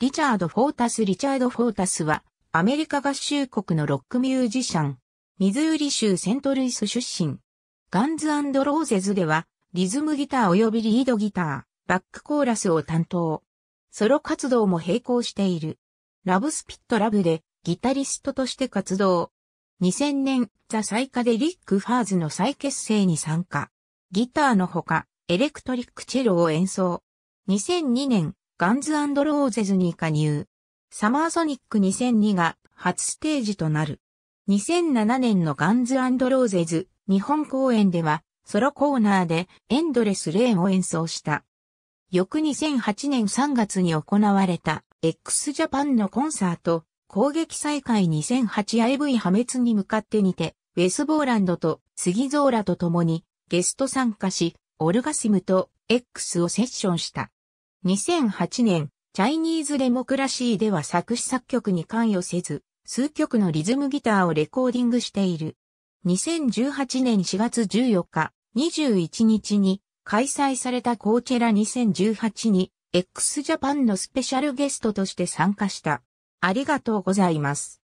リチャード・フォータス・リチャード・フォータスは、アメリカ合衆国のロックミュージシャン、ミズーリ州セントルイス出身。ガンズローゼズでは、リズムギター及びリードギター、バックコーラスを担当。ソロ活動も並行している。ラブスピットラブで、ギタリストとして活動。2000年、ザ・サイカデリック・ファーズの再結成に参加。ギターのほか、エレクトリックチェロを演奏。2002年、ガンズローゼズに加入。サマーソニック2002が初ステージとなる。2007年のガンズローゼズ日本公演ではソロコーナーでエンドレスレーンを演奏した。翌2008年3月に行われた x ジャパンのコンサート攻撃再開 2008IV 破滅に向かってにてウェスボーランドと杉ゾーラと共にゲスト参加しオルガシムと X をセッションした。2008年、チャイニーズデモクラシーでは作詞作曲に関与せず、数曲のリズムギターをレコーディングしている。2018年4月14日、21日に開催されたコーチェラ2018に x ジャパンのスペシャルゲストとして参加した。ありがとうございます。